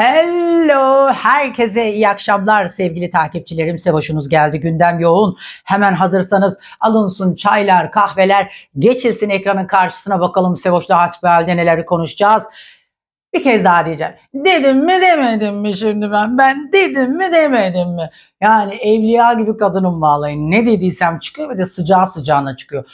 Hello herkese iyi akşamlar sevgili takipçilerim. Size geldi. Gündem yoğun. Hemen hazırsanız alınsın çaylar, kahveler, geçilsin ekranın karşısına bakalım Sevoş'la hasbihalde neleri konuşacağız. Bir kez daha diyeceğim. Dedim mi demedim mi şimdi ben? Ben dedim mi demedim mi? Yani evliya gibi kadınım vallahi. Ne dediysem çıkıyor ve de sıcağı sıcağına çıkıyor.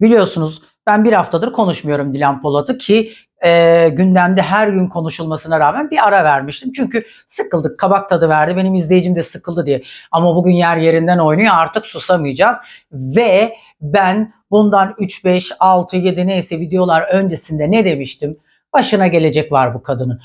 Biliyorsunuz ben bir haftadır konuşmuyorum Dilan Polat'ı ki e, gündemde her gün konuşulmasına rağmen bir ara vermiştim. Çünkü sıkıldık, kabak tadı verdi. Benim izleyicim de sıkıldı diye. Ama bugün yer yerinden oynuyor. Artık susamayacağız. Ve ben bundan 3, 5, 6, 7 neyse videolar öncesinde ne demiştim? Başına gelecek var bu kadının.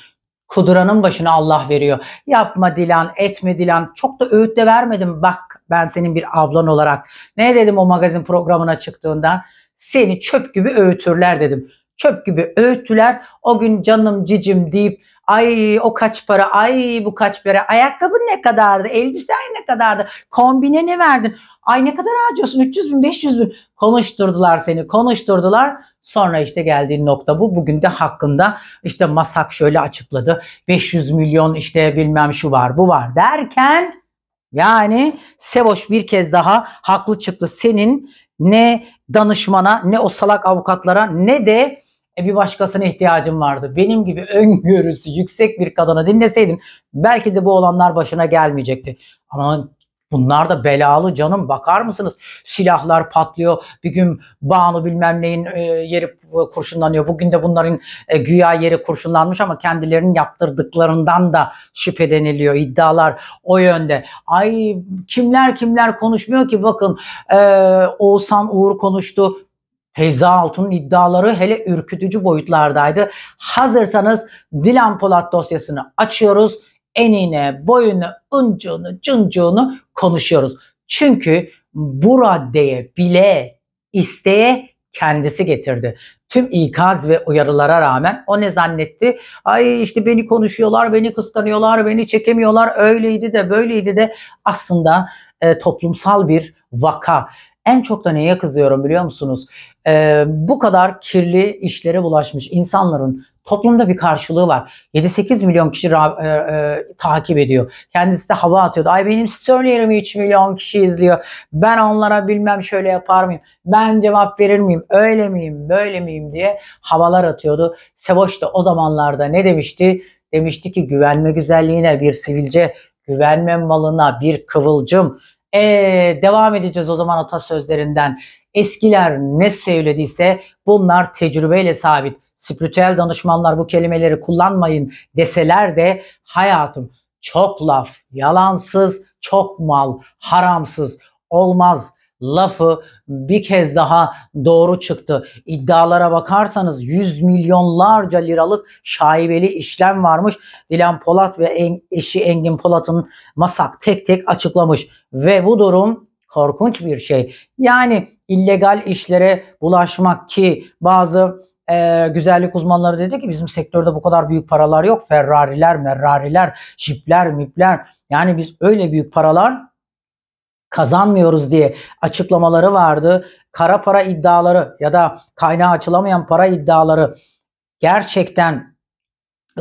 Kuduranın başına Allah veriyor. Yapma Dilan, etme Dilan. Çok da öğüt de vermedim. Bak ben senin bir ablan olarak. Ne dedim o magazin programına çıktığında? Seni çöp gibi öğütürler dedim çöp gibi öğüttüler. O gün canım cicim deyip ay o kaç para, ay bu kaç para, ayakkabı ne kadardı, elbise ne kadardı, kombine ne verdin, ay ne kadar harcıyorsun 300 bin 500 bin konuşturdular seni konuşturdular. Sonra işte geldiğin nokta bu. Bugün de hakkında işte Masak şöyle açıkladı. 500 milyon işte bilmem şu var bu var derken yani Sevoş bir kez daha haklı çıktı. Senin ne danışmana ne o salak avukatlara ne de e, bir başkasına ihtiyacım vardı. Benim gibi öngörüsü yüksek bir kadına dinleseydin belki de bu olanlar başına gelmeyecekti. Ama bunlar da belalı canım bakar mısınız? Silahlar patlıyor. Bir gün Banu bilmem neyin e, yeri e, kurşunlanıyor. Bugün de bunların güya yeri kurşunlanmış ama kendilerinin yaptırdıklarından da şüpheleniliyor. İddialar o yönde. Ay kimler kimler konuşmuyor ki bakın e, Oğuzhan Uğur konuştu. Heyza Altun'un iddiaları hele ürkütücü boyutlardaydı. Hazırsanız Dilan Polat dosyasını açıyoruz. Enine, boyunu, ıncuğunu, cıncuğunu konuşuyoruz. Çünkü bu raddeye bile isteye kendisi getirdi. Tüm ikaz ve uyarılara rağmen o ne zannetti? Ay işte beni konuşuyorlar, beni kıskanıyorlar, beni çekemiyorlar. Öyleydi de böyleydi de aslında e, toplumsal bir vaka en çok da neye kızıyorum biliyor musunuz? Ee, bu kadar kirli işlere bulaşmış insanların toplumda bir karşılığı var. 7-8 milyon kişi e, e, takip ediyor. Kendisi de hava atıyordu. Ay benim story 23 milyon kişi izliyor. Ben onlara bilmem şöyle yapar mıyım? Ben cevap verir miyim? Öyle miyim? Böyle miyim? diye havalar atıyordu. Sevoş da o zamanlarda ne demişti? Demişti ki güvenme güzelliğine bir sivilce, güvenme malına bir kıvılcım, ee, devam edeceğiz o zaman atasözlerinden. Eskiler ne söylediyse bunlar tecrübeyle sabit. Spiritüel danışmanlar bu kelimeleri kullanmayın deseler de hayatım çok laf, yalansız, çok mal, haramsız olmaz lafı bir kez daha doğru çıktı. İddialara bakarsanız 100 milyonlarca liralık şaibeli işlem varmış. Dilan Polat ve eşi Engin Polat'ın masak tek tek açıklamış. Ve bu durum korkunç bir şey. Yani illegal işlere bulaşmak ki bazı e, güzellik uzmanları dedi ki bizim sektörde bu kadar büyük paralar yok. Ferrari'ler, Merrari'ler, Jeep'ler, Mip'ler yani biz öyle büyük paralar kazanmıyoruz diye açıklamaları vardı. Kara para iddiaları ya da kaynağı açılamayan para iddiaları gerçekten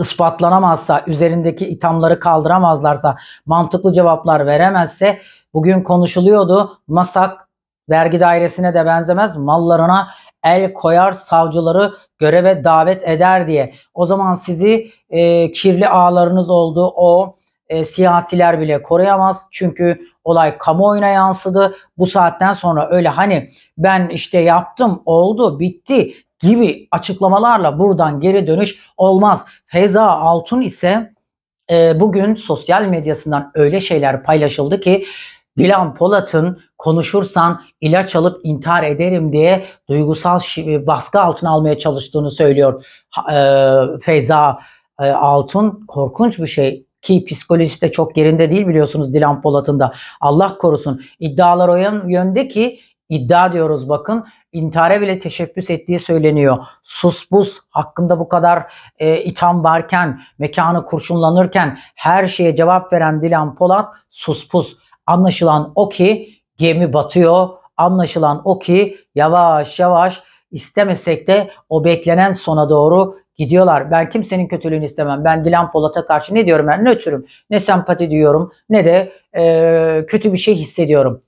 ispatlanamazsa, üzerindeki ithamları kaldıramazlarsa, mantıklı cevaplar veremezse bugün konuşuluyordu. Masak vergi dairesine de benzemez. Mallarına el koyar savcıları göreve davet eder diye. O zaman sizi e, kirli ağlarınız oldu o e, siyasiler bile koruyamaz. Çünkü olay kamuoyuna yansıdı. Bu saatten sonra öyle hani ben işte yaptım, oldu, bitti gibi açıklamalarla buradan geri dönüş olmaz. Feza Altun ise e, bugün sosyal medyasından öyle şeyler paylaşıldı ki Dilan Polat'ın konuşursan ilaç alıp intihar ederim diye duygusal e, baskı altına almaya çalıştığını söylüyor e, Feyza e, Altun. Korkunç bir şey ki psikolojisi de çok yerinde değil biliyorsunuz Dilan Polat'ın da. Allah korusun. iddialar o yönde ki iddia diyoruz bakın intihara bile teşebbüs ettiği söyleniyor. Sus bus hakkında bu kadar e, itham varken, mekanı kurşunlanırken her şeye cevap veren Dilan Polat sus pus. Anlaşılan o ki gemi batıyor. Anlaşılan o ki yavaş yavaş istemesek de o beklenen sona doğru gidiyorlar. Ben kimsenin kötülüğünü istemem. Ben Dilan Polat'a karşı ne diyorum ben? Nötrüm. Ne sempati diyorum ne de e, kötü bir şey hissediyorum.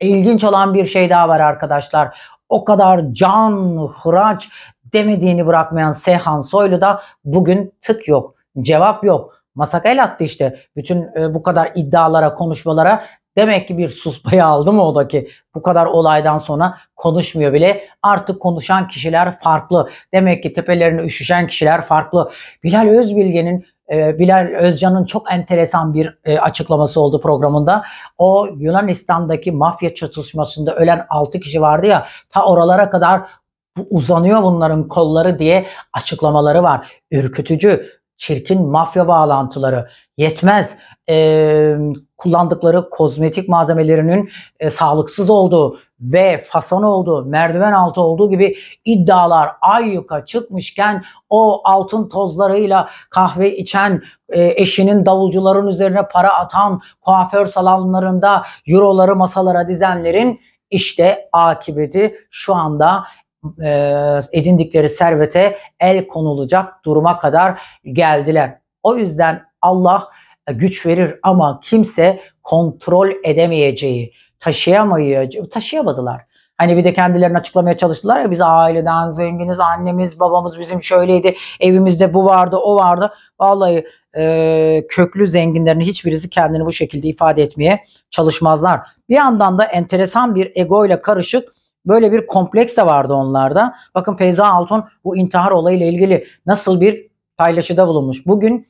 İlginç olan bir şey daha var arkadaşlar. O kadar can, hıraç demediğini bırakmayan Sehan Soylu da bugün tık yok. Cevap yok. Masak el attı işte. Bütün e, bu kadar iddialara, konuşmalara Demek ki bir suspayı aldı mı o ki bu kadar olaydan sonra konuşmuyor bile. Artık konuşan kişiler farklı. Demek ki tepelerine üşüşen kişiler farklı. Bilal Özbilge'nin e, Bilal Özcan'ın çok enteresan bir e, açıklaması oldu programında. O Yunanistan'daki mafya çatışmasında ölen 6 kişi vardı ya ta oralara kadar uzanıyor bunların kolları diye açıklamaları var. Ürkütücü, çirkin mafya bağlantıları yetmez e, kullandıkları kozmetik malzemelerinin e, sağlıksız olduğu ve fasan olduğu, merdiven altı olduğu gibi iddialar ay ayyuka çıkmışken o altın tozlarıyla kahve içen, e, eşinin davulcuların üzerine para atan, kuaför salonlarında euroları masalara dizenlerin işte akibeti şu anda e, edindikleri servete el konulacak duruma kadar geldiler. O yüzden Allah güç verir ama kimse kontrol edemeyeceği, taşıyamayacağı, taşıyamadılar. Hani bir de kendilerini açıklamaya çalıştılar ya biz aileden zenginiz, annemiz, babamız bizim şöyleydi, evimizde bu vardı, o vardı. Vallahi e, köklü zenginlerin hiçbirisi kendini bu şekilde ifade etmeye çalışmazlar. Bir yandan da enteresan bir ego ile karışık böyle bir kompleks de vardı onlarda. Bakın Feyza Altun bu intihar olayıyla ilgili nasıl bir paylaşıda bulunmuş. Bugün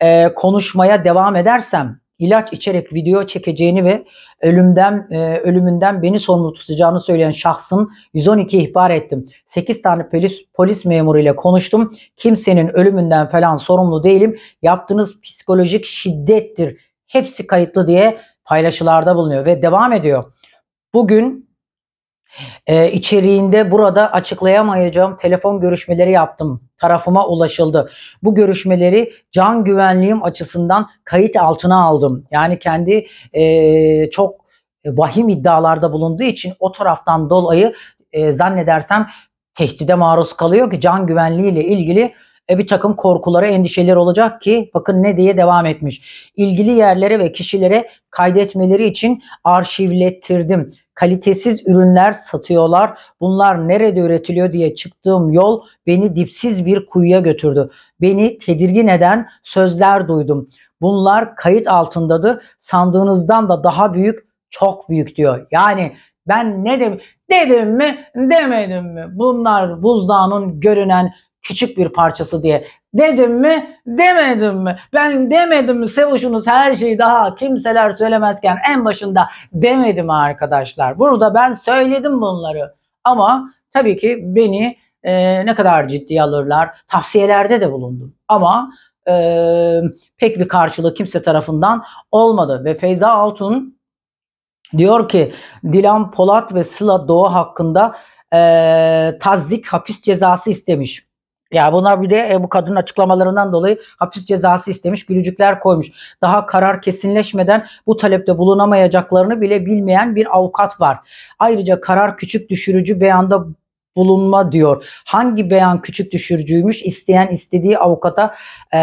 e, konuşmaya devam edersem ilaç içerek video çekeceğini ve ölümden e, ölümünden beni sorumlu tutacağını söyleyen şahsın 112 ihbar ettim. 8 tane polis polis memuru ile konuştum. Kimsenin ölümünden falan sorumlu değilim. Yaptığınız psikolojik şiddettir. Hepsi kayıtlı diye paylaşılarda bulunuyor ve devam ediyor. Bugün e, içeriğinde burada açıklayamayacağım telefon görüşmeleri yaptım. Tarafıma ulaşıldı. Bu görüşmeleri can güvenliğim açısından kayıt altına aldım. Yani kendi e, çok vahim iddialarda bulunduğu için o taraftan dolayı e, zannedersem tehdide maruz kalıyor ki can güvenliğiyle ilgili e, bir takım korkuları, endişeleri olacak ki bakın ne diye devam etmiş. İlgili yerlere ve kişilere kaydetmeleri için arşivlettirdim kalitesiz ürünler satıyorlar. Bunlar nerede üretiliyor diye çıktığım yol beni dipsiz bir kuyuya götürdü. Beni tedirgin eden sözler duydum. Bunlar kayıt altındadır. Sandığınızdan da daha büyük, çok büyük diyor. Yani ben ne dedim, dedim mi, demedim mi? Bunlar buzdağının görünen küçük bir parçası diye. Dedim mi? Demedim mi? Ben demedim mi? Sevuşunuz her şeyi daha kimseler söylemezken en başında demedim arkadaşlar. Burada ben söyledim bunları. Ama tabii ki beni e, ne kadar ciddi alırlar. Tavsiyelerde de bulundum. Ama e, pek bir karşılığı kimse tarafından olmadı. Ve Feyza Altun diyor ki Dilan Polat ve Sıla Doğu hakkında e, tazdik hapis cezası istemiş. Ya buna bir de e, bu kadının açıklamalarından dolayı hapis cezası istemiş, gülücükler koymuş. Daha karar kesinleşmeden bu talepte bulunamayacaklarını bile bilmeyen bir avukat var. Ayrıca karar küçük düşürücü beyanda bulunma diyor. Hangi beyan küçük düşürücüymüş İsteyen istediği avukata e,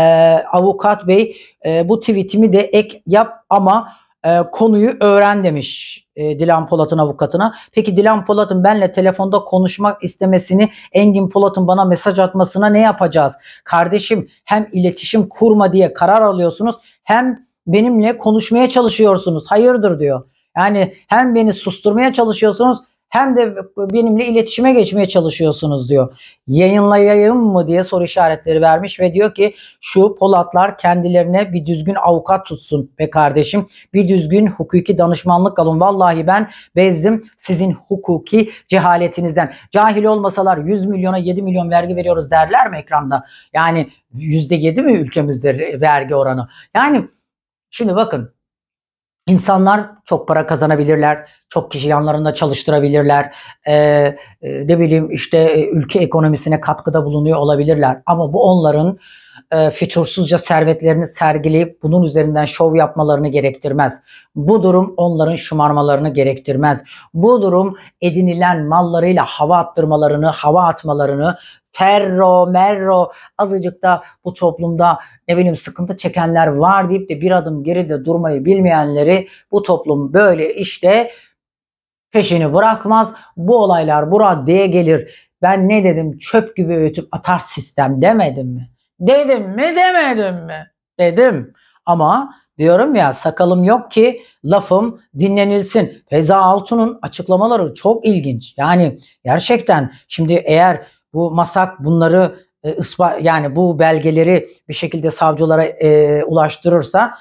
avukat bey e, bu tweetimi de ek yap ama e, konuyu öğren demiş e, Dilan Polat'ın avukatına. Peki Dilan Polat'ın benle telefonda konuşmak istemesini Engin Polat'ın bana mesaj atmasına ne yapacağız? Kardeşim hem iletişim kurma diye karar alıyorsunuz hem benimle konuşmaya çalışıyorsunuz. Hayırdır diyor. Yani hem beni susturmaya çalışıyorsunuz hem de benimle iletişime geçmeye çalışıyorsunuz diyor. Yayınlayayım mı diye soru işaretleri vermiş ve diyor ki şu Polatlar kendilerine bir düzgün avukat tutsun be kardeşim. Bir düzgün hukuki danışmanlık alın. Vallahi ben bezdim sizin hukuki cehaletinizden. Cahil olmasalar 100 milyona 7 milyon vergi veriyoruz derler mi ekranda? Yani %7 mi ülkemizde vergi oranı? Yani şimdi bakın İnsanlar çok para kazanabilirler, çok kişi yanlarında çalıştırabilirler, e, ee, ne bileyim işte ülke ekonomisine katkıda bulunuyor olabilirler. Ama bu onların e, fütursuzca servetlerini sergileyip bunun üzerinden şov yapmalarını gerektirmez. Bu durum onların şımarmalarını gerektirmez. Bu durum edinilen mallarıyla hava attırmalarını, hava atmalarını, ferro, merro azıcık da bu toplumda ne bileyim sıkıntı çekenler var deyip de bir adım geride durmayı bilmeyenleri bu toplum böyle işte peşini bırakmaz. Bu olaylar bu raddeye gelir. Ben ne dedim çöp gibi öğütüp atar sistem demedim mi? Dedim mi demedim mi? Dedim. Ama diyorum ya sakalım yok ki lafım dinlenilsin. Feza Altun'un açıklamaları çok ilginç. Yani gerçekten şimdi eğer bu masak bunları ispa, e, yani bu belgeleri bir şekilde savcılara e, ulaştırırsa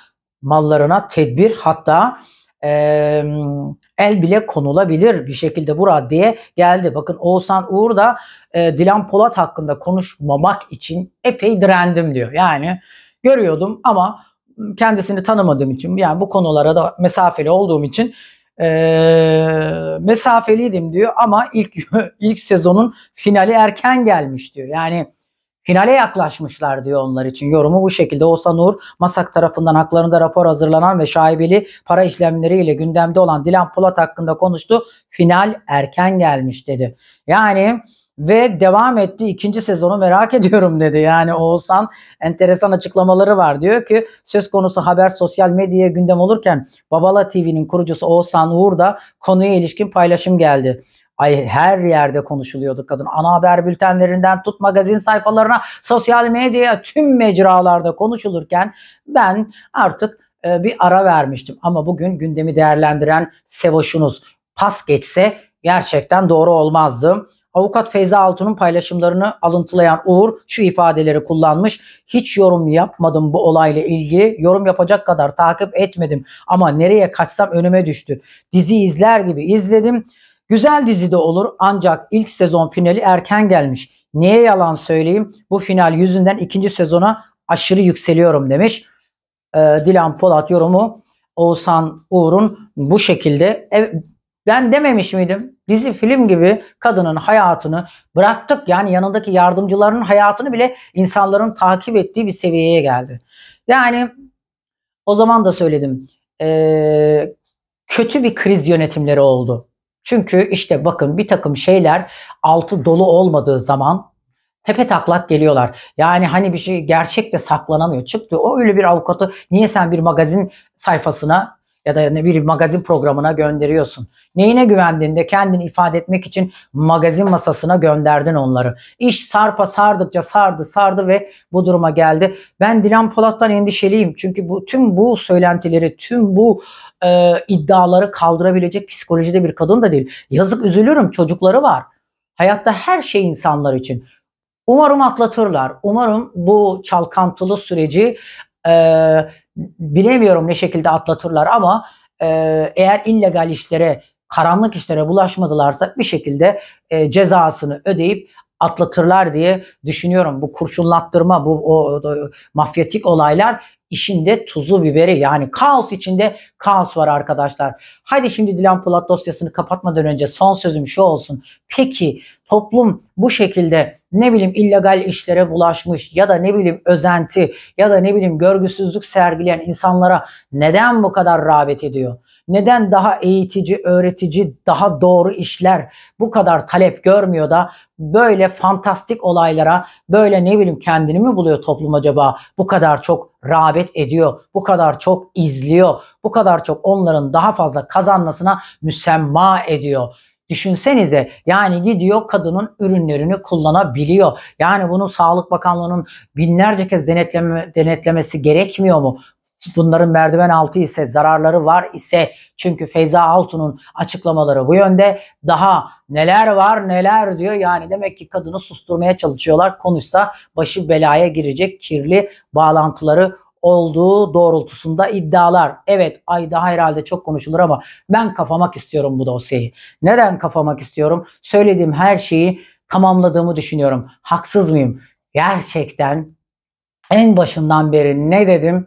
mallarına tedbir hatta e, el bile konulabilir bir şekilde bu raddeye geldi. Bakın Oğuzhan Uğur da e, Dilan Polat hakkında konuşmamak için epey direndim diyor. Yani görüyordum ama kendisini tanımadığım için yani bu konulara da mesafeli olduğum için e, mesafeliydim diyor ama ilk ilk sezonun finali erken gelmiş diyor. Yani Finale yaklaşmışlar diyor onlar için. Yorumu bu şekilde. Oğuzhan Uğur, Masak tarafından haklarında rapor hazırlanan ve şaibeli para işlemleriyle gündemde olan Dilan Polat hakkında konuştu. Final erken gelmiş dedi. Yani ve devam etti. ikinci sezonu merak ediyorum dedi. Yani Oğuzhan enteresan açıklamaları var. Diyor ki söz konusu haber sosyal medyaya gündem olurken Babala TV'nin kurucusu Oğuzhan Uğur da konuya ilişkin paylaşım geldi. Ay her yerde konuşuluyorduk kadın. Ana haber bültenlerinden tut magazin sayfalarına, sosyal medyaya tüm mecralarda konuşulurken ben artık e, bir ara vermiştim. Ama bugün gündemi değerlendiren Sevoş'unuz pas geçse gerçekten doğru olmazdı. Avukat Feyza Altun'un paylaşımlarını alıntılayan Uğur şu ifadeleri kullanmış. Hiç yorum yapmadım bu olayla ilgili. Yorum yapacak kadar takip etmedim ama nereye kaçsam önüme düştü. Dizi izler gibi izledim. Güzel dizi de olur ancak ilk sezon finali erken gelmiş. Niye yalan söyleyeyim? Bu final yüzünden ikinci sezona aşırı yükseliyorum demiş. Ee, Dilan Polat yorumu Oğuzhan Uğur'un bu şekilde. E, ben dememiş miydim? Dizi film gibi kadının hayatını bıraktık. Yani yanındaki yardımcıların hayatını bile insanların takip ettiği bir seviyeye geldi. Yani o zaman da söyledim. Ee, kötü bir kriz yönetimleri oldu. Çünkü işte bakın bir takım şeyler altı dolu olmadığı zaman tepe taklak geliyorlar. Yani hani bir şey gerçekte saklanamıyor. Çıktı o öyle bir avukatı niye sen bir magazin sayfasına ya da ne bir magazin programına gönderiyorsun. Neyine güvendiğinde kendini ifade etmek için magazin masasına gönderdin onları. İş sarpa sardıkça sardı sardı ve bu duruma geldi. Ben Dilan Polat'tan endişeliyim. Çünkü bu tüm bu söylentileri, tüm bu e, iddiaları kaldırabilecek psikolojide bir kadın da değil. Yazık üzülürüm çocukları var. Hayatta her şey insanlar için. Umarım atlatırlar. Umarım bu çalkantılı süreci e, bilemiyorum ne şekilde atlatırlar ama e, eğer illegal işlere, karanlık işlere bulaşmadılarsa bir şekilde e, cezasını ödeyip atlatırlar diye düşünüyorum. Bu kurşunlattırma, bu o, o, mafyatik olaylar işinde tuzu biberi yani kaos içinde kaos var arkadaşlar. Haydi şimdi Dilan Polat dosyasını kapatmadan önce son sözüm şu olsun. Peki toplum bu şekilde ne bileyim illegal işlere bulaşmış ya da ne bileyim özenti ya da ne bileyim görgüsüzlük sergileyen insanlara neden bu kadar rağbet ediyor? Neden daha eğitici, öğretici, daha doğru işler bu kadar talep görmüyor da böyle fantastik olaylara böyle ne bileyim kendini mi buluyor toplum acaba? Bu kadar çok rağbet ediyor, bu kadar çok izliyor, bu kadar çok onların daha fazla kazanmasına müsemma ediyor. Düşünsenize yani gidiyor kadının ürünlerini kullanabiliyor. Yani bunu Sağlık Bakanlığı'nın binlerce kez denetleme, denetlemesi gerekmiyor mu? bunların merdiven altı ise zararları var ise çünkü Feyza Altun'un açıklamaları bu yönde daha neler var neler diyor yani demek ki kadını susturmaya çalışıyorlar konuşsa başı belaya girecek kirli bağlantıları olduğu doğrultusunda iddialar. Evet ay daha herhalde çok konuşulur ama ben kafamak istiyorum bu dosyayı. Neden kafamak istiyorum? Söylediğim her şeyi tamamladığımı düşünüyorum. Haksız mıyım? Gerçekten en başından beri ne dedim?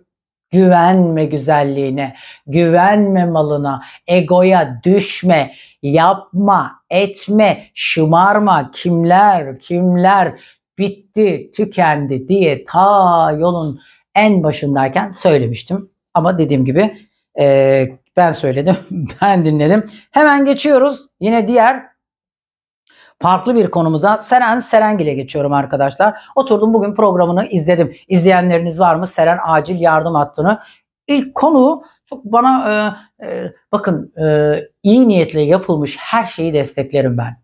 Güvenme güzelliğine, güvenme malına, egoya düşme, yapma, etme, şımarma. Kimler, kimler bitti, tükendi diye ta yolun en başındayken söylemiştim. Ama dediğim gibi e, ben söyledim, ben dinledim. Hemen geçiyoruz yine diğer farklı bir konumuza Seren Serengil'e geçiyorum arkadaşlar. Oturdum bugün programını izledim. İzleyenleriniz var mı? Seren acil yardım hattını. İlk konu çok bana e, e, bakın e, iyi niyetle yapılmış her şeyi desteklerim ben.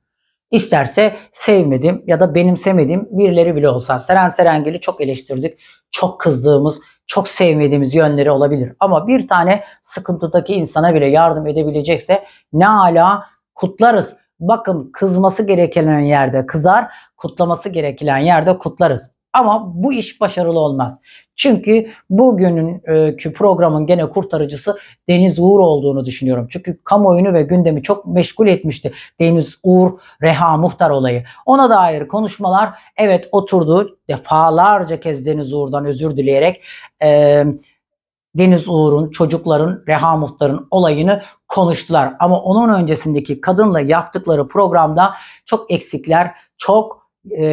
İsterse sevmedim ya da benimsemedim birileri bile olsa. Seren Serengil'i çok eleştirdik. Çok kızdığımız, çok sevmediğimiz yönleri olabilir. Ama bir tane sıkıntıdaki insana bile yardım edebilecekse ne ala kutlarız. Bakın kızması gereken yerde kızar, kutlaması gereken yerde kutlarız. Ama bu iş başarılı olmaz. Çünkü bugününkü e, programın gene kurtarıcısı Deniz Uğur olduğunu düşünüyorum. Çünkü kamuoyunu ve gündemi çok meşgul etmişti Deniz Uğur Reha Muhtar olayı. Ona dair konuşmalar evet oturdu. Defalarca kez Deniz Uğur'dan özür dileyerek e, Deniz Uğur'un, çocukların, Reha Muhtar'ın olayını konuştular. Ama onun öncesindeki kadınla yaptıkları programda çok eksikler, çok e,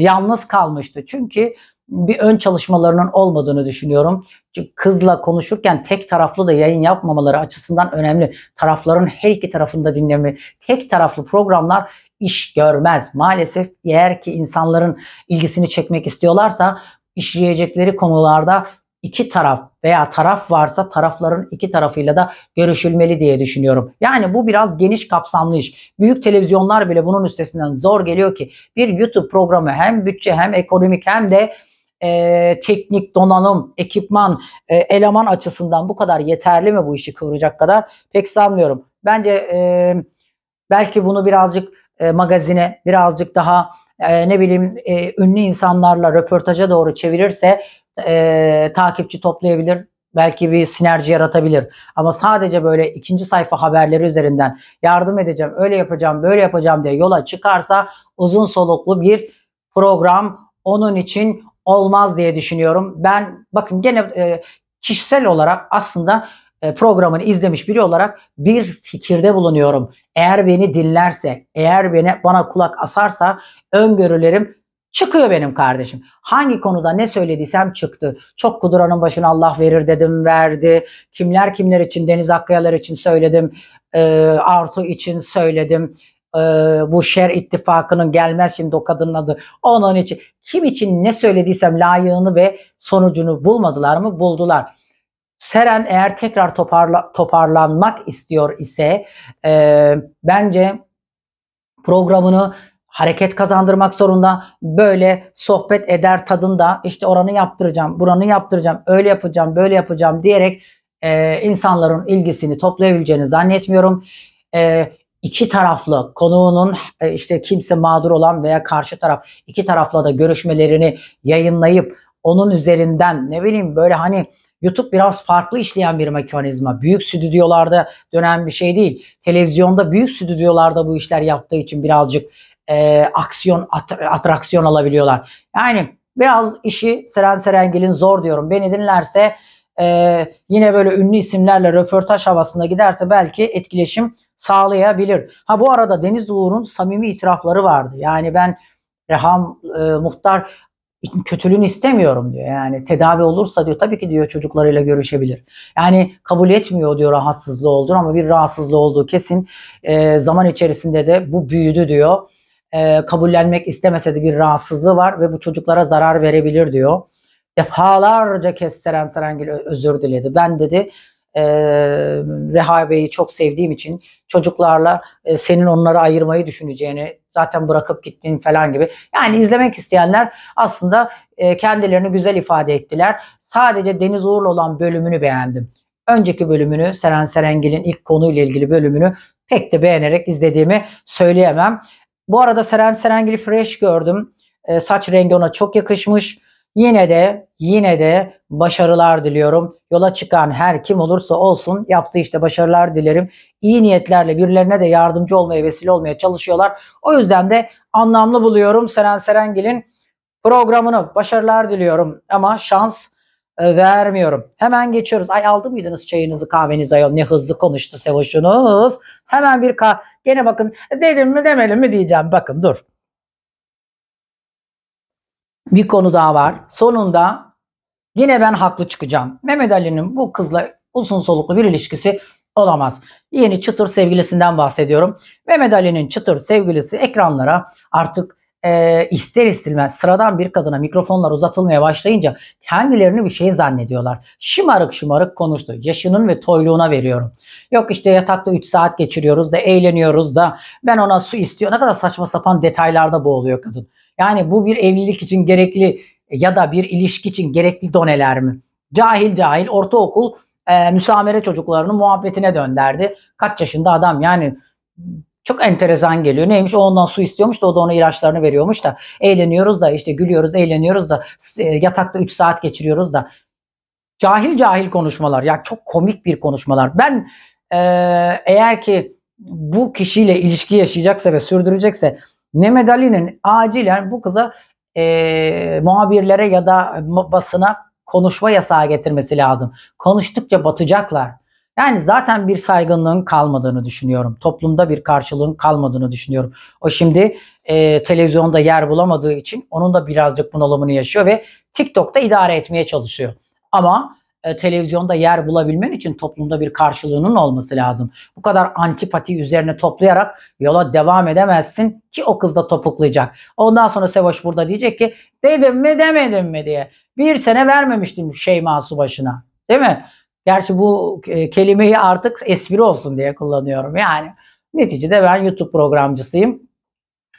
yalnız kalmıştı. Çünkü bir ön çalışmalarının olmadığını düşünüyorum. Çünkü kızla konuşurken tek taraflı da yayın yapmamaları açısından önemli. Tarafların her iki tarafında dinleme. Tek taraflı programlar iş görmez. Maalesef eğer ki insanların ilgisini çekmek istiyorlarsa işleyecekleri konularda iki taraf veya taraf varsa tarafların iki tarafıyla da görüşülmeli diye düşünüyorum. Yani bu biraz geniş kapsamlı iş. Büyük televizyonlar bile bunun üstesinden zor geliyor ki bir YouTube programı hem bütçe hem ekonomik hem de e, teknik donanım, ekipman, e, eleman açısından bu kadar yeterli mi bu işi kıvıracak kadar? Pek sanmıyorum. Bence e, belki bunu birazcık e, magazine, birazcık daha e, ne bileyim e, ünlü insanlarla röportaja doğru çevirirse e, takipçi toplayabilir, belki bir sinerji yaratabilir. Ama sadece böyle ikinci sayfa haberleri üzerinden yardım edeceğim, öyle yapacağım, böyle yapacağım diye yola çıkarsa uzun soluklu bir program onun için olmaz diye düşünüyorum. Ben bakın gene e, kişisel olarak aslında e, programını izlemiş biri olarak bir fikirde bulunuyorum. Eğer beni dinlerse, eğer beni bana kulak asarsa öngörülerim çıkıyor benim kardeşim. Hangi konuda ne söylediysem çıktı. Çok kuduranın başına Allah verir dedim verdi. Kimler kimler için Deniz Akkayalar için söyledim. E, Artu için söyledim. Ee, bu şer ittifakının gelmez şimdi o kadının adı. Onun için kim için ne söylediysem layığını ve sonucunu bulmadılar mı? Buldular. Seren eğer tekrar toparla, toparlanmak istiyor ise e, bence programını hareket kazandırmak zorunda. Böyle sohbet eder tadında işte oranı yaptıracağım, buranı yaptıracağım, öyle yapacağım, böyle yapacağım diyerek e, insanların ilgisini toplayabileceğini zannetmiyorum. E, iki taraflı konuğunun e, işte kimse mağdur olan veya karşı taraf iki tarafla da görüşmelerini yayınlayıp onun üzerinden ne bileyim böyle hani YouTube biraz farklı işleyen bir mekanizma. Büyük stüdyolarda dönen bir şey değil. Televizyonda büyük stüdyolarda bu işler yaptığı için birazcık e, aksiyon, at, atraksiyon alabiliyorlar. Yani biraz işi Seren Serengil'in zor diyorum. Beni dinlerse e, yine böyle ünlü isimlerle röportaj havasında giderse belki etkileşim sağlayabilir. Ha bu arada Deniz Uğur'un samimi itirafları vardı. Yani ben Reham e, Muhtar kötülüğünü istemiyorum diyor. Yani tedavi olursa diyor tabii ki diyor çocuklarıyla görüşebilir. Yani kabul etmiyor diyor rahatsızlığı olduğunu ama bir rahatsızlığı olduğu kesin. E, zaman içerisinde de bu büyüdü diyor. E, kabullenmek istemese de bir rahatsızlığı var ve bu çocuklara zarar verebilir diyor. Defalarca kestiren Seren Serengil özür diledi. Ben dedi e, Reha Bey'i çok sevdiğim için çocuklarla e, senin onları ayırmayı düşüneceğini zaten bırakıp gittiğin falan gibi. Yani izlemek isteyenler aslında e, kendilerini güzel ifade ettiler. Sadece Deniz Uğur'la olan bölümünü beğendim. Önceki bölümünü Seren Serengil'in ilk konuyla ilgili bölümünü pek de beğenerek izlediğimi söyleyemem. Bu arada Seren Serengil'i fresh gördüm. E, saç rengi ona çok yakışmış. Yine de yine de başarılar diliyorum. Yola çıkan her kim olursa olsun yaptığı işte başarılar dilerim. İyi niyetlerle birilerine de yardımcı olmaya vesile olmaya çalışıyorlar. O yüzden de anlamlı buluyorum Seren Serengil'in programını. Başarılar diliyorum ama şans e, vermiyorum. Hemen geçiyoruz. Ay aldı mıydınız çayınızı kahvenizi ayol ne hızlı konuştu Sevoş'unuz. Hemen bir kah... Gene bakın dedim mi demedim mi diyeceğim. Bakın dur bir konu daha var. Sonunda yine ben haklı çıkacağım. Mehmet Ali'nin bu kızla uzun soluklu bir ilişkisi olamaz. Yeni çıtır sevgilisinden bahsediyorum. Mehmet Ali'nin çıtır sevgilisi ekranlara artık e, ister istilmez sıradan bir kadına mikrofonlar uzatılmaya başlayınca kendilerini bir şey zannediyorlar. Şımarık şımarık konuştu. Yaşının ve toyluğuna veriyorum. Yok işte yatakta 3 saat geçiriyoruz da eğleniyoruz da ben ona su istiyor. Ne kadar saçma sapan detaylarda boğuluyor kadın. Yani bu bir evlilik için gerekli e, ya da bir ilişki için gerekli doneler mi? Cahil cahil ortaokul e, müsamere çocuklarının muhabbetine dönderdi. Kaç yaşında adam yani çok enteresan geliyor. Neymiş o ondan su istiyormuş da o da ona ilaçlarını veriyormuş da eğleniyoruz da işte gülüyoruz eğleniyoruz da e, yatakta 3 saat geçiriyoruz da cahil cahil konuşmalar ya çok komik bir konuşmalar. Ben e, eğer ki bu kişiyle ilişki yaşayacaksa ve sürdürecekse Mehmet Ali'nin acilen bu kıza e, muhabirlere ya da basına konuşma yasağı getirmesi lazım. Konuştukça batacaklar. Yani zaten bir saygınlığın kalmadığını düşünüyorum. Toplumda bir karşılığın kalmadığını düşünüyorum. O şimdi e, televizyonda yer bulamadığı için onun da birazcık bunalımını yaşıyor ve TikTok'ta idare etmeye çalışıyor. Ama e, televizyonda yer bulabilmen için toplumda bir karşılığının olması lazım. Bu kadar antipati üzerine toplayarak yola devam edemezsin ki o kız da topuklayacak. Ondan sonra Sevoş burada diyecek ki dedim mi demedim mi diye. Bir sene vermemiştim Şeyma Subaşı'na. Değil mi? Gerçi bu e, kelimeyi artık espri olsun diye kullanıyorum. Yani neticede ben YouTube programcısıyım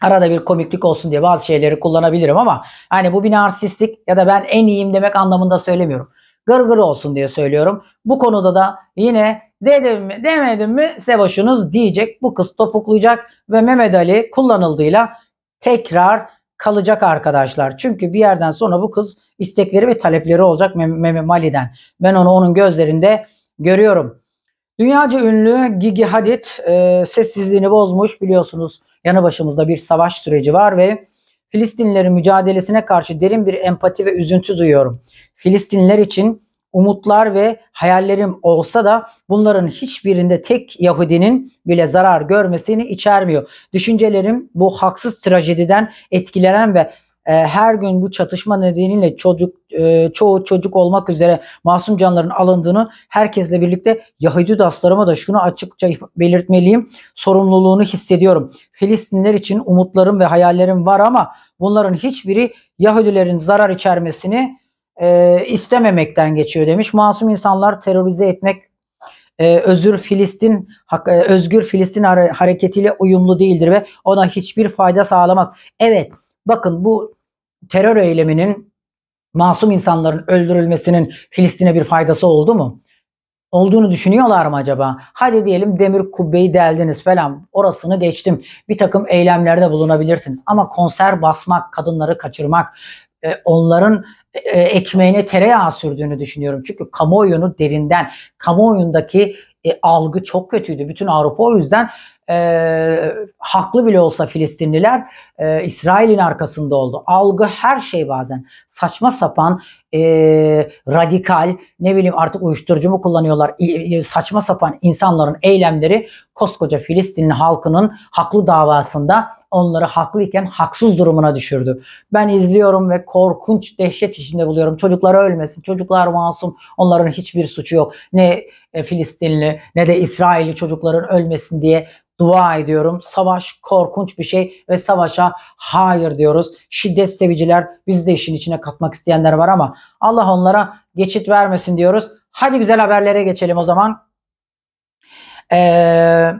arada bir komiklik olsun diye bazı şeyleri kullanabilirim ama hani bu bir narsistlik ya da ben en iyiyim demek anlamında söylemiyorum gırgır olsun diye söylüyorum. Bu konuda da yine dedim mi demedim mi Sevaş'ınız diyecek. Bu kız topuklayacak ve Mehmet Ali kullanıldığıyla tekrar kalacak arkadaşlar. Çünkü bir yerden sonra bu kız istekleri ve talepleri olacak Mehmet Ali'den. Ben onu onun gözlerinde görüyorum. Dünyaca ünlü Gigi Hadid e, sessizliğini bozmuş biliyorsunuz. Yanı başımızda bir savaş süreci var ve Filistinlilerin mücadelesine karşı derin bir empati ve üzüntü duyuyorum. Filistinliler için umutlar ve hayallerim olsa da bunların hiçbirinde tek Yahudinin bile zarar görmesini içermiyor. Düşüncelerim bu haksız trajediden etkilenen ve e, her gün bu çatışma nedeniyle çocuk e, çoğu çocuk olmak üzere masum canların alındığını herkesle birlikte Yahudi dostlarıma da şunu açıkça belirtmeliyim. Sorumluluğunu hissediyorum. Filistinler için umutlarım ve hayallerim var ama bunların hiçbiri Yahudilerin zarar içermesini e, istememekten geçiyor demiş. Masum insanlar terörize etmek e, özür Filistin e, özgür Filistin hareketiyle uyumlu değildir ve ona hiçbir fayda sağlamaz. Evet bakın bu terör eyleminin masum insanların öldürülmesinin Filistin'e bir faydası oldu mu? Olduğunu düşünüyorlar mı acaba? Hadi diyelim demir kubbeyi deldiniz falan orasını geçtim. Bir takım eylemlerde bulunabilirsiniz. Ama konser basmak, kadınları kaçırmak, e, onların e, ekmeğine tereyağı sürdüğünü düşünüyorum. Çünkü kamuoyunu derinden, kamuoyundaki e, algı çok kötüydü. Bütün Avrupa o yüzden e, haklı bile olsa Filistinliler e, İsrail'in arkasında oldu. Algı her şey bazen saçma sapan e, radikal ne bileyim artık uyuşturucu mu kullanıyorlar e, saçma sapan insanların eylemleri koskoca Filistinli halkının haklı davasında onları haklıyken haksız durumuna düşürdü. Ben izliyorum ve korkunç dehşet içinde buluyorum. Çocuklar ölmesin. Çocuklar masum. Onların hiçbir suçu yok. Ne e, Filistinli ne de İsrailli çocukların ölmesin diye dua ediyorum. Savaş korkunç bir şey ve savaşa hayır diyoruz. Şiddet seviciler biz de işin içine katmak isteyenler var ama Allah onlara geçit vermesin diyoruz. Hadi güzel haberlere geçelim o zaman. Ee,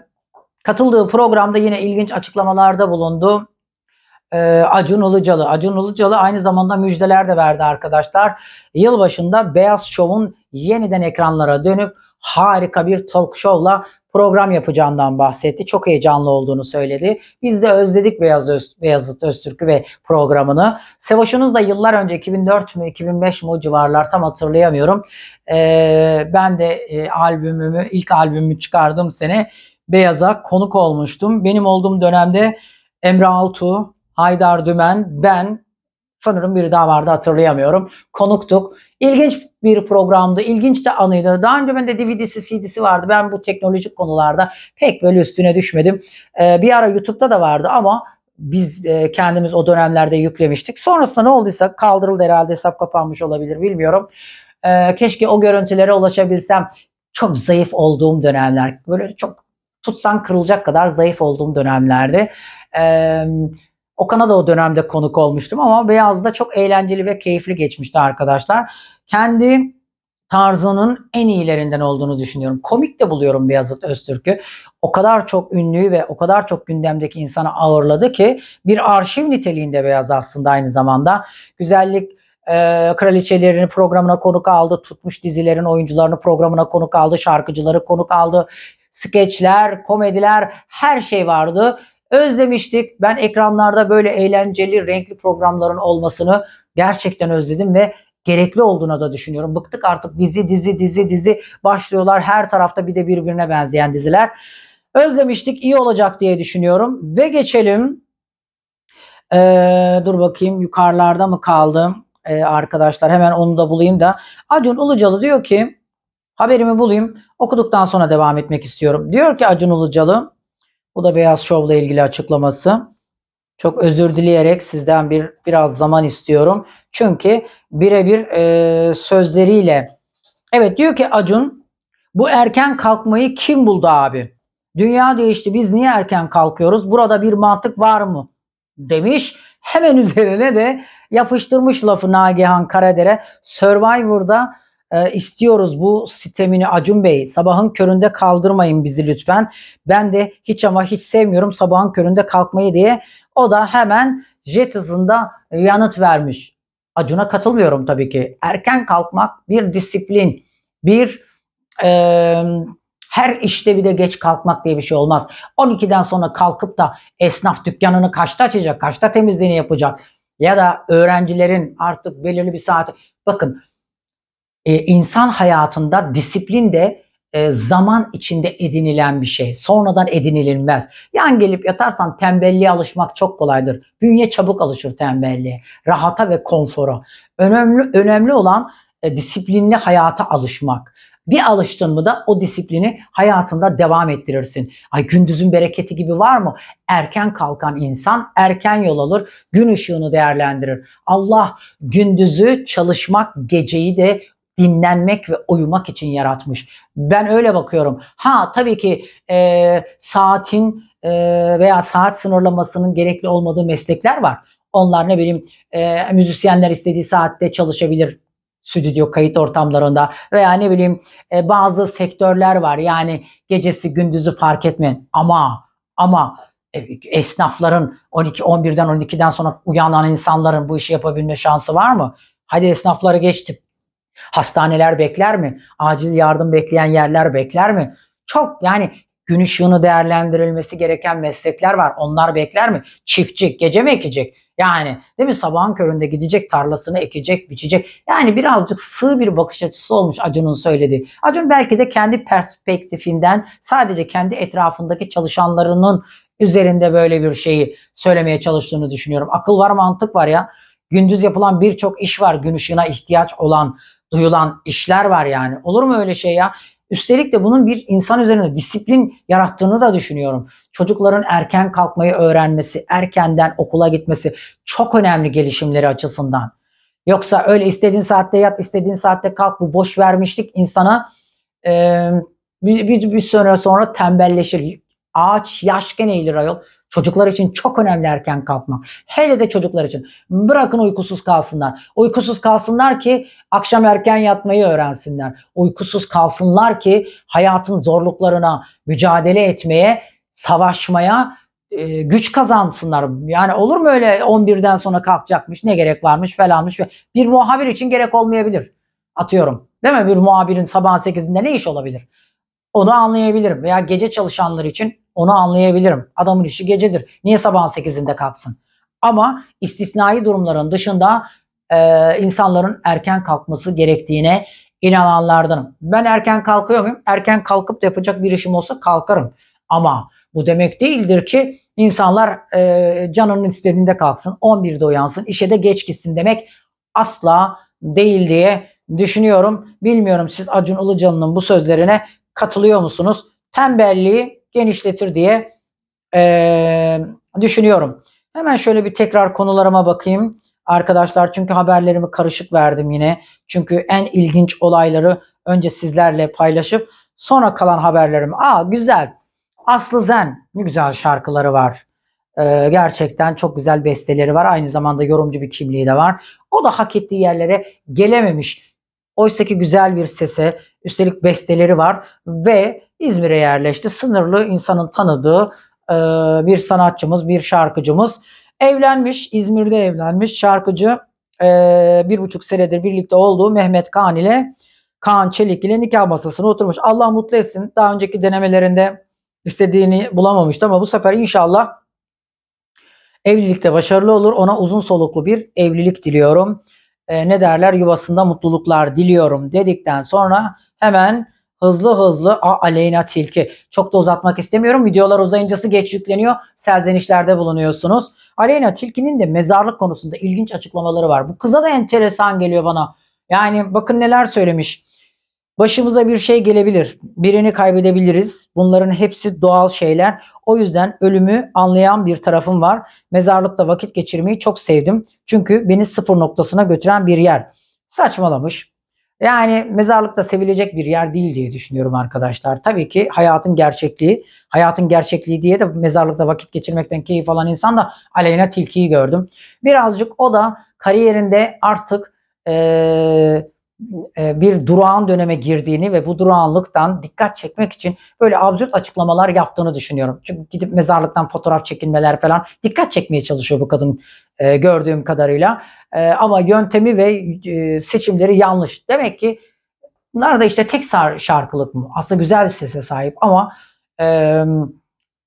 katıldığı programda yine ilginç açıklamalarda bulundu. Ee, Acun Ilıcalı. Acun Ilıcalı aynı zamanda müjdeler de verdi arkadaşlar. Yılbaşında Beyaz Show'un yeniden ekranlara dönüp harika bir talk show'la program yapacağından bahsetti. Çok heyecanlı olduğunu söyledi. Biz de özledik Beyaz Öz, Beyazıt Öztürk'ü ve programını. Sevaş'ınız da yıllar önce 2004 mü 2005 mi o civarlar tam hatırlayamıyorum. Ee, ben de e, albümümü ilk albümümü çıkardığım sene Beyaz'a konuk olmuştum. Benim olduğum dönemde Emre Altuğ, Haydar Dümen, ben sanırım biri daha vardı hatırlayamıyorum. Konuktuk. İlginç bir programdı. İlginç de anıydı. Daha önce bende DVD'si, CD'si vardı. Ben bu teknolojik konularda pek böyle üstüne düşmedim. Ee, bir ara YouTube'da da vardı ama biz e, kendimiz o dönemlerde yüklemiştik. Sonrasında ne olduysa kaldırıldı herhalde hesap kapanmış olabilir bilmiyorum. Ee, keşke o görüntülere ulaşabilsem. Çok zayıf olduğum dönemler. Böyle çok tutsan kırılacak kadar zayıf olduğum dönemlerdi. Ee, Okan'a da o dönemde konuk olmuştum ama Beyaz'da çok eğlenceli ve keyifli geçmişti arkadaşlar. Kendi tarzının en iyilerinden olduğunu düşünüyorum. Komik de buluyorum Beyazıt Öztürk'ü. O kadar çok ünlüyü ve o kadar çok gündemdeki insanı ağırladı ki bir arşiv niteliğinde Beyaz aslında aynı zamanda. Güzellik e, kraliçelerini programına konuk aldı. Tutmuş dizilerin oyuncularını programına konuk aldı. Şarkıcıları konuk aldı. Skeçler, komediler her şey vardı Özlemiştik. Ben ekranlarda böyle eğlenceli, renkli programların olmasını gerçekten özledim ve gerekli olduğuna da düşünüyorum. Bıktık artık dizi dizi dizi dizi başlıyorlar. Her tarafta bir de birbirine benzeyen diziler. Özlemiştik iyi olacak diye düşünüyorum. Ve geçelim. Ee, dur bakayım yukarılarda mı kaldım ee, arkadaşlar hemen onu da bulayım da. Acun Ulucalı diyor ki haberimi bulayım okuduktan sonra devam etmek istiyorum. Diyor ki Acun Ulucalı. Bu da Beyaz Şov'la ilgili açıklaması. Çok özür dileyerek sizden bir biraz zaman istiyorum. Çünkü birebir e, sözleriyle. Evet diyor ki Acun bu erken kalkmayı kim buldu abi? Dünya değişti biz niye erken kalkıyoruz? Burada bir mantık var mı? Demiş. Hemen üzerine de yapıştırmış lafı Nagihan Karadere. Survivor'da e, istiyoruz bu sistemini Acun Bey. Sabahın köründe kaldırmayın bizi lütfen. Ben de hiç ama hiç sevmiyorum sabahın köründe kalkmayı diye. O da hemen jet hızında yanıt vermiş. Acun'a katılmıyorum tabii ki. Erken kalkmak bir disiplin, bir e, her işte bir de geç kalkmak diye bir şey olmaz. 12'den sonra kalkıp da esnaf dükkanını kaçta açacak, kaçta temizliğini yapacak ya da öğrencilerin artık belirli bir saati. Bakın e, insan hayatında disiplin de e, zaman içinde edinilen bir şey. Sonradan edinilmez. Yan gelip yatarsan tembelliğe alışmak çok kolaydır. Bünye çabuk alışır tembelliğe, rahata ve konfora. Önemli önemli olan e, disiplinli hayata alışmak. Bir alıştın mı da o disiplini hayatında devam ettirirsin. Ay gündüzün bereketi gibi var mı? Erken kalkan insan erken yol alır, gün ışığını değerlendirir. Allah gündüzü çalışmak, geceyi de dinlenmek ve uyumak için yaratmış. Ben öyle bakıyorum. Ha tabii ki e, saatin e, veya saat sınırlamasının gerekli olmadığı meslekler var. Onlar ne bileyim e, müzisyenler istediği saatte çalışabilir stüdyo kayıt ortamlarında veya ne bileyim e, bazı sektörler var. Yani gecesi gündüzü fark etmeyen. ama ama e, esnafların 12 11'den 12'den sonra uyanan insanların bu işi yapabilme şansı var mı? Hadi esnafları geçtim. Hastaneler bekler mi? Acil yardım bekleyen yerler bekler mi? Çok yani gün ışığını değerlendirilmesi gereken meslekler var. Onlar bekler mi? Çiftçi gece mi ekecek? Yani değil mi sabahın köründe gidecek tarlasını ekecek, biçecek. Yani birazcık sığ bir bakış açısı olmuş Acun'un söylediği. Acun belki de kendi perspektifinden sadece kendi etrafındaki çalışanlarının üzerinde böyle bir şeyi söylemeye çalıştığını düşünüyorum. Akıl var mantık var ya. Gündüz yapılan birçok iş var gün ışığına ihtiyaç olan duyulan işler var yani. Olur mu öyle şey ya? Üstelik de bunun bir insan üzerinde disiplin yarattığını da düşünüyorum. Çocukların erken kalkmayı öğrenmesi, erkenden okula gitmesi çok önemli gelişimleri açısından. Yoksa öyle istediğin saatte yat, istediğin saatte kalk bu boş vermişlik insana e, bir, bir, bir süre sonra tembelleşir. Ağaç yaşken eğilir ayol. Çocuklar için çok önemli erken kalkmak. Hele de çocuklar için. Bırakın uykusuz kalsınlar. Uykusuz kalsınlar ki akşam erken yatmayı öğrensinler. Uykusuz kalsınlar ki hayatın zorluklarına mücadele etmeye, savaşmaya e, güç kazansınlar. Yani olur mu öyle 11'den sonra kalkacakmış, ne gerek varmış falanmış. Bir muhabir için gerek olmayabilir. Atıyorum. Değil mi? Bir muhabirin sabah 8'inde ne iş olabilir? Onu anlayabilirim. Veya gece çalışanlar için onu anlayabilirim. Adamın işi gecedir. Niye sabahın 8'inde kalksın? Ama istisnai durumların dışında e, insanların erken kalkması gerektiğine inananlardanım. Ben erken kalkıyor muyum? Erken kalkıp da yapacak bir işim olsa kalkarım. Ama bu demek değildir ki insanlar e, canının istediğinde kalksın, 11'de uyansın, işe de geç gitsin demek asla değil diye düşünüyorum. Bilmiyorum siz Acun Ilıcalı'nın bu sözlerine katılıyor musunuz? Tembelliği genişletir diye e, düşünüyorum. Hemen şöyle bir tekrar konularıma bakayım arkadaşlar. Çünkü haberlerimi karışık verdim yine. Çünkü en ilginç olayları önce sizlerle paylaşıp sonra kalan haberlerimi. Aa güzel. Aslı Zen ne güzel şarkıları var. Ee, gerçekten çok güzel besteleri var. Aynı zamanda yorumcu bir kimliği de var. O da hak ettiği yerlere gelememiş. Oysa ki güzel bir sese üstelik besteleri var ve İzmir'e yerleşti. Sınırlı insanın tanıdığı e, bir sanatçımız, bir şarkıcımız. Evlenmiş, İzmir'de evlenmiş şarkıcı e, bir buçuk senedir birlikte olduğu Mehmet Kaan ile Kaan Çelik ile nikah masasına oturmuş. Allah mutlu etsin. Daha önceki denemelerinde istediğini bulamamıştı ama bu sefer inşallah evlilikte başarılı olur. Ona uzun soluklu bir evlilik diliyorum. E, ne derler yuvasında mutluluklar diliyorum dedikten sonra hemen hızlı hızlı A Aleyna Tilki. Çok da uzatmak istemiyorum. Videolar uzayıncası geç yükleniyor. Serzenişlerde bulunuyorsunuz. Aleyna Tilki'nin de mezarlık konusunda ilginç açıklamaları var. Bu kıza da enteresan geliyor bana. Yani bakın neler söylemiş. Başımıza bir şey gelebilir. Birini kaybedebiliriz. Bunların hepsi doğal şeyler. O yüzden ölümü anlayan bir tarafım var. Mezarlıkta vakit geçirmeyi çok sevdim. Çünkü beni sıfır noktasına götüren bir yer. Saçmalamış. Yani mezarlıkta sevilecek bir yer değil diye düşünüyorum arkadaşlar. Tabii ki hayatın gerçekliği, hayatın gerçekliği diye de mezarlıkta vakit geçirmekten keyif alan insan da Aleyna Tilki'yi gördüm. Birazcık o da kariyerinde artık ee, bir durağan döneme girdiğini ve bu durağanlıktan dikkat çekmek için böyle absürt açıklamalar yaptığını düşünüyorum. Çünkü gidip mezarlıktan fotoğraf çekilmeler falan dikkat çekmeye çalışıyor bu kadın e, gördüğüm kadarıyla. Ee, ama yöntemi ve e, seçimleri yanlış. Demek ki bunlar da işte tek şarkılık mı? Aslında güzel sese sahip ama e,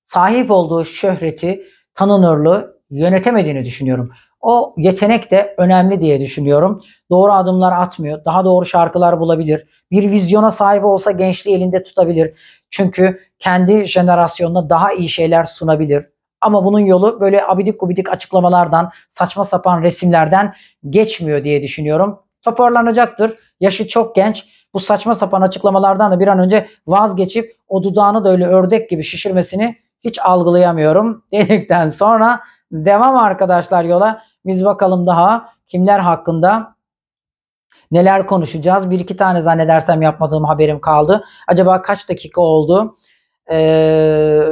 sahip olduğu şöhreti, tanınırlığı yönetemediğini düşünüyorum. O yetenek de önemli diye düşünüyorum. Doğru adımlar atmıyor. Daha doğru şarkılar bulabilir. Bir vizyona sahip olsa gençliği elinde tutabilir. Çünkü kendi jenerasyonuna daha iyi şeyler sunabilir. Ama bunun yolu böyle abidik gubidik açıklamalardan, saçma sapan resimlerden geçmiyor diye düşünüyorum. Toparlanacaktır. Yaşı çok genç. Bu saçma sapan açıklamalardan da bir an önce vazgeçip o dudağını da öyle ördek gibi şişirmesini hiç algılayamıyorum dedikten sonra devam arkadaşlar yola. Biz bakalım daha kimler hakkında neler konuşacağız. Bir iki tane zannedersem yapmadığım haberim kaldı. Acaba kaç dakika oldu? Ee,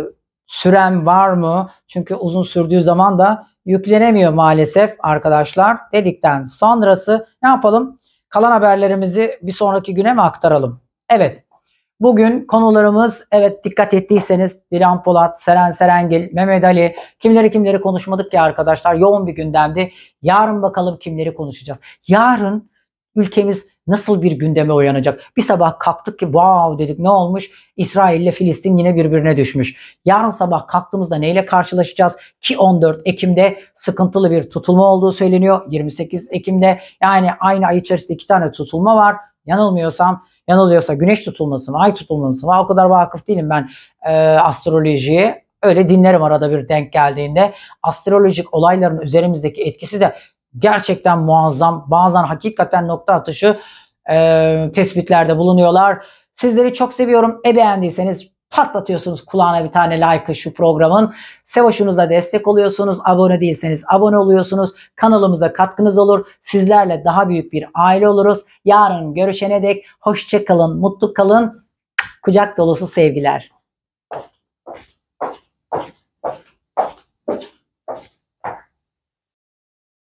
süren var mı? Çünkü uzun sürdüğü zaman da yüklenemiyor maalesef arkadaşlar dedikten sonrası ne yapalım? Kalan haberlerimizi bir sonraki güne mi aktaralım? Evet. Bugün konularımız evet dikkat ettiyseniz Dilan Polat, Seren Serengil, Mehmet Ali kimleri kimleri konuşmadık ya arkadaşlar yoğun bir gündemdi. Yarın bakalım kimleri konuşacağız. Yarın ülkemiz Nasıl bir gündeme uyanacak? Bir sabah kalktık ki wow dedik ne olmuş? İsrail ile Filistin yine birbirine düşmüş. Yarın sabah kalktığımızda neyle karşılaşacağız? Ki 14 Ekim'de sıkıntılı bir tutulma olduğu söyleniyor. 28 Ekim'de yani aynı ay içerisinde iki tane tutulma var. Yanılmıyorsam yanılıyorsa güneş tutulması mı ay tutulması mı o kadar vakıf değilim ben e, astrolojiye öyle dinlerim arada bir denk geldiğinde. Astrolojik olayların üzerimizdeki etkisi de gerçekten muazzam. Bazen hakikaten nokta atışı e, tespitlerde bulunuyorlar. Sizleri çok seviyorum. E beğendiyseniz patlatıyorsunuz kulağına bir tane like'ı şu programın. Sevoşunuzla destek oluyorsunuz. Abone değilseniz abone oluyorsunuz. Kanalımıza katkınız olur. Sizlerle daha büyük bir aile oluruz. Yarın görüşene dek hoşçakalın, mutlu kalın. Kucak dolusu sevgiler.